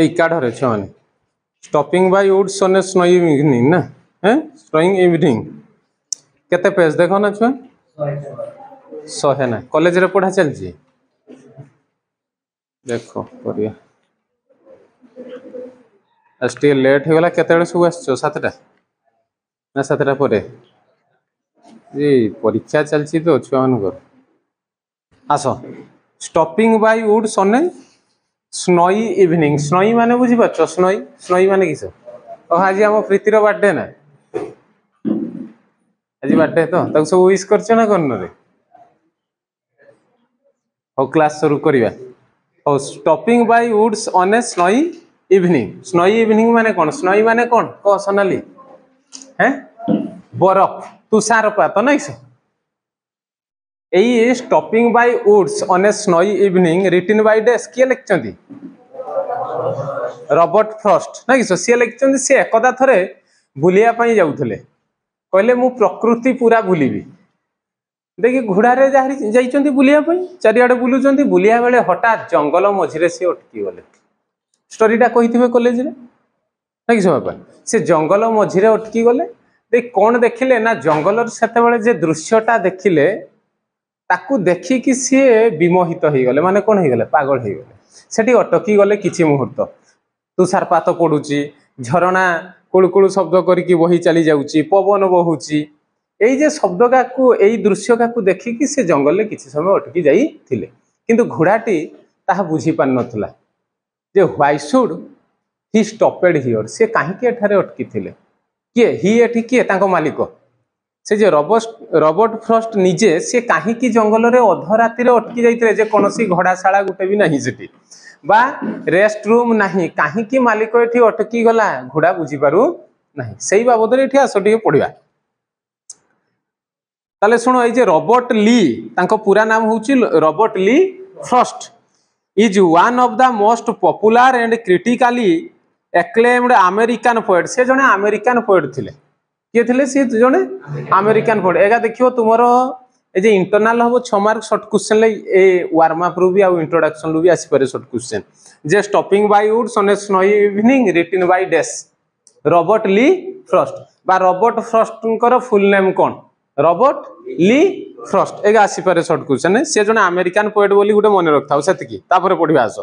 এই কাঠরে ছুঁয়ানি stopping by woods on a snowy evening না হ্যাঁ স্নোইং ইভিনিং কত পেজ দেখো না ছুঁ শহে না কলেজরে পড়া চলছে দেখো করিয়া আজ টিকে লেট হয়ে গেল কতবে সব আসছো সাতটা না সাতটা পরে এই পরীক্ষা চলছে তো ছুঁ মানুষ আস stopping by woods on a snowy evening snowy মানে বুঝি বুঝিপারছ স্নয়ি স্নয়ি মানে কিছু ও আজি আমার প্রীতির বার্থডে না আজি বার্থডে তো তাকে সব উইশ করছো না কর্ণরে ও ক্লাস শুরু করিবা ও stopping by woods on a snowy evening snowy evening মানে কোন স্নয়ি মানে কোন ক সোনালি হ্যাঁ বরফ তুষারপাত না কিসব ଏଇ stopping by woods on a snowy evening written by ଡେସ୍ କିଏ ଲେଖିଛନ୍ତି ରବର୍ଟ ଫ୍ରଷ୍ଟ ନା କି ସିଏ ଲେଖିଛନ୍ତି ସେ ଏକଦା ଥରେ ବୁଲିବା ପାଇଁ ଯାଉଥିଲେ କହିଲେ ମୁଁ ପ୍ରକୃତି ପୁରା ଭୁଲିବି ଦେଖି ଘୋଡ଼ାରେ ଯାଇଛନ୍ତି ବୁଲିବା ପାଇଁ ଚାରିଆଡ଼େ ବୁଲୁଛନ୍ତି ବୁଲିବା ବେଳେ ହଠାତ୍ ଜଙ୍ଗଲ ମଝିରେ ସେ ଅଟକିଗଲେ ଷ୍ଟୋରିଟା କହିଥିବେ କଲେଜରେ ନା କି ସମୟ ପାଇଁ ସେ ଜଙ୍ଗଲ ମଝିରେ ଅଟକିଗଲେ ଦେଖି କ'ଣ ଦେଖିଲେ ନା ଜଙ୍ଗଲର ସେତେବେଳେ ଯେ ଦୃଶ୍ୟଟା ଦେଖିଲେ ତାକୁ ଦେଖିକି ସିଏ ବିମୋହିତ ହେଇଗଲେ ମାନେ କ'ଣ ହେଇଗଲେ ପାଗଳ ହେଇଗଲେ ସେଠି ଅଟକି ଗଲେ କିଛି ମୁହୂର୍ତ୍ତ ତୁଷାରପାତ ପଡ଼ୁଛି ଝରଣା କୁଳୁକୁଳୁ ଶବ୍ଦ କରିକି ବହି ଚାଲି ଯାଉଛି ପବନ ବହୁଛି ଏଇ ଯେ ଶବ୍ଦକାକୁ ଏଇ ଦୃଶ୍ୟକାକୁ ଦେଖିକି ସେ ଜଙ୍ଗଲରେ କିଛି ସମୟ ଅଟକି ଯାଇଥିଲେ କିନ୍ତୁ ଘୋଡ଼ାଟି ତାହା ବୁଝିପାରିନଥିଲା ଯେ why should he stopped here ସେ କାହିଁକି ଏଠାରେ ଅଟକିଥିଲେ କିଏ ହି ଏଠି କିଏ ତାଙ୍କ ମାଲିକ সে যে রবট রবট ଫ୍ରଷ୍ଟ ନିଜେ ସେ କାହିଁକି ଜଙ୍ଗଲରେ ଅଧରାତିରେ ଅଟକି ଯାଇଥିଲେ ଯେ କୌଣସି ଘୋଡ଼ାଶାଳା ଗୋଟେ ବି ନାହିଁ ସେଠି ବା ରେଷ୍ଟ ରୁମ୍ ନାହିଁ କାହିଁକି ମାଲିକ ଏଠି ଅଟକି ଗଲା ଘୋଡ଼ା ବୁଝିପାରୁ ନାହିଁ ସେଇ ବାବଦରେ ଏଠି ଆସ ଟିକେ ପଢ଼ିବା ତାହେଲେ ଶୁଣ ଏଇ ଯେ ରବର୍ଟ ଲି ତାଙ୍କ ପୁରା ନାମ ହେଉଛି Robert Lee Frost is one of the most popular and critically acclaimed American poet ସେ ଜଣେ ଆମେରିକାନ୍ ପୋଏଟ୍ ଥିଲେ କିଏ ଥିଲେ ସିଏ ଜଣେ ଆମେରିକାନ ପଢ଼େ ଏକା ଦେଖିବ ତୁମର ଏ ଯେ ଇଣ୍ଟରନାଲ ହବ ଛଅ mark short question a warm ଅପ୍ରୁ ବି ଆଉ ଇଣ୍ଟ୍ରୋଡକ୍ସନରୁ ବି ଆସିପାରେ ସର୍ଟ କ୍ୱେଶ୍ଚେନ୍ ଯେ ଷ୍ଟପିଂ ବାଇ ଉଡ୍ ସନେଶ ନଇ ଇଭିନିଂ ରିଟିନ୍ ବାଇ ଡେସ୍ ରବର୍ଟ ଲି ଫ୍ରଷ୍ଟ ବା ରବର୍ଟ ଫ୍ରଷ୍ଟଙ୍କର ଫୁଲ ନେମ୍ କ'ଣ ରବର୍ଟ ଲି ଫ୍ରଷ୍ଟ ଏଗା ଆସିପାରେ ସର୍ଟ କ୍ୱେଶ୍ଚେନ୍ ସେ ଜଣେ ଆମେରିକାନ ପୋଏଟ୍ ବୋଲି ଗୋଟେ ମନେ ରଖିଥାଉ ସେତିକି ତାପରେ ପଢ଼ିବା ଆସ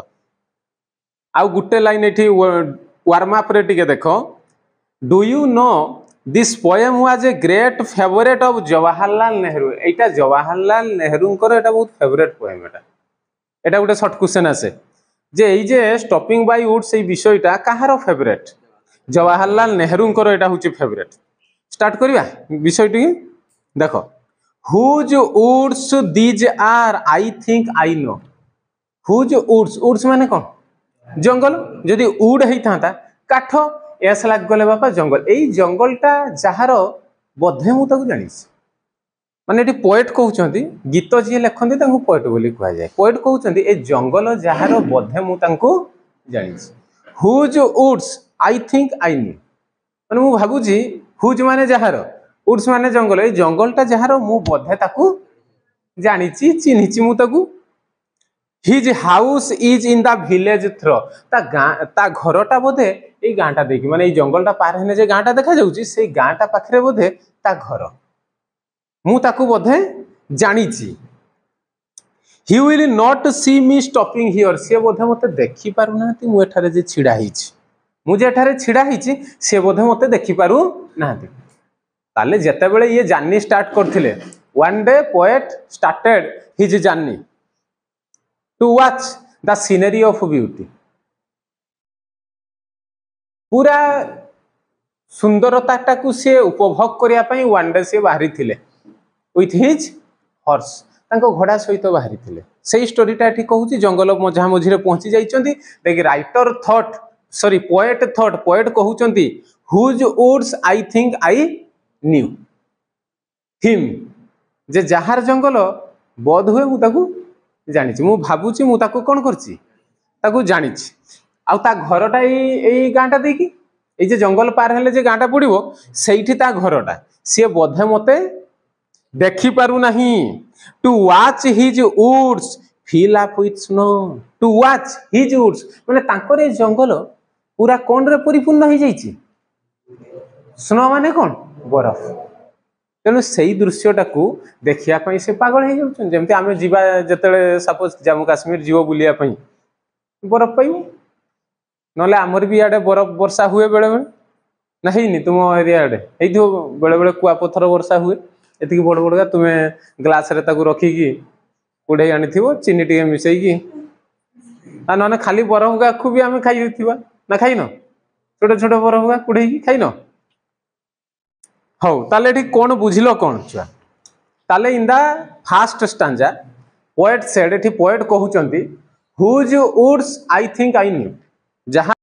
ଆଉ ଗୋଟେ ଲାଇନ୍ ଏଠି ୱାର୍ମ ଅପ୍ରେ ଟିକେ ଦେଖ do you know this poem was a great favourite of Jawaharlal Nehru এইটা জওয়াহরলাল নেহরুঙ্কর এটা বহুত ফেভরেট পোয়েম এটা এটা গোটে সর্ট কোশ্চেন আছে যে এই যে স্টপিং বাই উডস এই বিষয়টা কাহার ফেভরেট জওয়াহরলাল নেহরুঙ্কর এটা হচ্ছে ফেভরেট স্টার্ট করিবা বিষয়টি দেখ whose woods these are I think I know whose woods woods মানে কম জঙ্গল যদি উড হইতা কাঠ ଏହା ସାଲା ଗଲେ ବାପା ଜଙ୍ଗଲ ଏଇ ଜଙ୍ଗଲଟା ଯାହାର ବୋଧେ ମୁଁ ତାକୁ ଜାଣିଛି ମାନେ ଏଠି ପୋଏଟ୍ କହୁଛନ୍ତି ଗୀତ ଯିଏ ଲେଖନ୍ତି ତାଙ୍କୁ ପୋଏଟ୍ ବୋଲି କୁହାଯାଏ ପୋଏଟ୍ କହୁଛନ୍ତି ଏ ଜଙ୍ଗଲ ଯାହାର ବୋଧେ ମୁଁ ତାଙ୍କୁ ଜାଣିଛି whose woods I think I know ମାନେ ମୁଁ ଭାବୁଛି ହୁଜ ମାନେ ଯାହାର ଉଡ୍ସ ମାନେ ଜଙ୍ଗଲ ଏଇ ଜଙ୍ଗଲଟା ଯାହାର ମୁଁ ବୋଧେ ତାକୁ ଜାଣିଛି ଚିହ୍ନିଛି ମୁଁ ତାକୁ his house is in the village ଥ୍ର ତା ଗାଁ ତା ଘରଟା ବୋଧେ এই ଗାଁଟା ଦେଇକି ମାନେ ଏଇ ଜଙ୍ଗଲଟା ପାର ହେଲେ ଯେ ଗାଁଟା ଦେଖାଯାଉଛି ସେଇ ଗାଁଟା ପାଖରେ ବୋଧେ ତା ଘର ମୁଁ ତାକୁ ବୋଧେ ଜାଣିଛି he will not see me stopping here ସିଏ ବୋଧେ ମୋତେ ଦେଖିପାରୁନାହାନ୍ତି ମୁଁ ଏଠାରେ ଯେ ଛିଡ଼ା ହେଇଛି ମୁଁ ଯେ ଏଠାରେ ଛିଡ଼ା ହେଇଛି ସିଏ ବୋଧେ ମୋତେ ଦେଖିପାରୁନାହାନ୍ତି ତାହେଲେ ଯେତେବେଳେ ଇଏ ଜାର୍ନି ଷ୍ଟାର୍ଟ କରିଥିଲେ one day poet started his journey to watch the scenery of beauty ପୁରା ସୁନ୍ଦରତାଟାକୁ ସିଏ ଉପଭୋଗ କରିବା ପାଇଁ ୱାନ୍ଡେ ସିଏ ବାହାରିଥିଲେ ୱିଥ୍ ହିଜ୍ ହର୍ସ ତାଙ୍କ ଘୋଡ଼ା ସହିତ ବାହାରିଥିଲେ ସେଇ ଷ୍ଟୋରିଟା ଏଠି କହୁଛି ଜଙ୍ଗଲ ମଝିରେ ପହଞ୍ଚି ଯାଇଛନ୍ତି ଦେଖି writer thought sorry poet thought poet କହୁଛନ୍ତି whose woods I think I knew him ଯେ ଯାହାର ଜଙ୍ଗଲ ବୋଧ ହୁଏ ମୁଁ ତାକୁ ଜାଣିଛି ମୁଁ ଭାବୁଛି ମୁଁ ତାକୁ କ'ଣ କରିଛି ତାକୁ ଜାଣିଛି ଆଉ ତା ଘରଟା ଏଇ ଏଇ ଗାଁଟା ଦେଇକି ଏଇ ଯେ ଜଙ୍ଗଲ ପାର ହେଲେ ଯେ ଗାଁଟା ପଡ଼ିବ ସେଇଠି ତା ଘରଟା ସିଏ ବୋଧେ ମୋତେ ଦେଖିପାରୁନାହିଁ to watch his woods fill up with snow to watch his woods ମାନେ ତାଙ୍କର ଏ ଜଙ୍ଗଲ ପୁରା କ'ଣରେ ପରିପୂର୍ଣ୍ଣ ହେଇଯାଇଛି ସ୍ନୋ ମାନେ କ'ଣ ବରଫ ତେଣୁ ସେଇ ଦୃଶ୍ୟଟାକୁ ଦେଖିବା ପାଇଁ ସେ ପାଗଳ ହେଇଯାଉଛନ୍ତି ଯେମିତି ଆମେ ଯିବା ଯେତେବେଳେ ସପୋଜ ଜାମ୍ମୁ କାଶ୍ମୀର ଯିବ ବୁଲିବା ପାଇଁ ବରଫ ପାଇବୁ ନହେଲେ ଆମର ବି ଇଆଡ଼େ ବରଫ ବର୍ଷା ହୁଏ ବେଳେବେଳେ ନା ହେଇନି ତୁମ ଏରିଆ ଆଡ଼େ ହେଇଥିବ ବେଳେବେଳେ କୁଆପଥର ବର୍ଷା ହୁଏ ଏତିକି ବଡ଼ ବଡ଼କା ତୁମେ ଗ୍ଲାସ୍ରେ ତାକୁ ରଖିକି କୁଡ଼େଇ ଆଣିଥିବ ଚିନି ଟିକେ ମିଶେଇକି ଆଉ ନହେଲେ ଖାଲି ବରଫ ଗାକୁ ବି ଆମେ ଖାଇଥିବା ନା ଖାଇନ ଛୋଟ ଛୋଟ ବରଫ ଗା କୁଡ଼େଇକି ଖାଇନ ହଉ ତାହେଲେ ଏଠି କ'ଣ ବୁଝିଲ କ'ଣ ଛୁଆ ତାହେଲେ in the first stanza poet said ଏଠି ପଏଟ୍ କହୁଛନ୍ତି whose woods I think I knew যাহা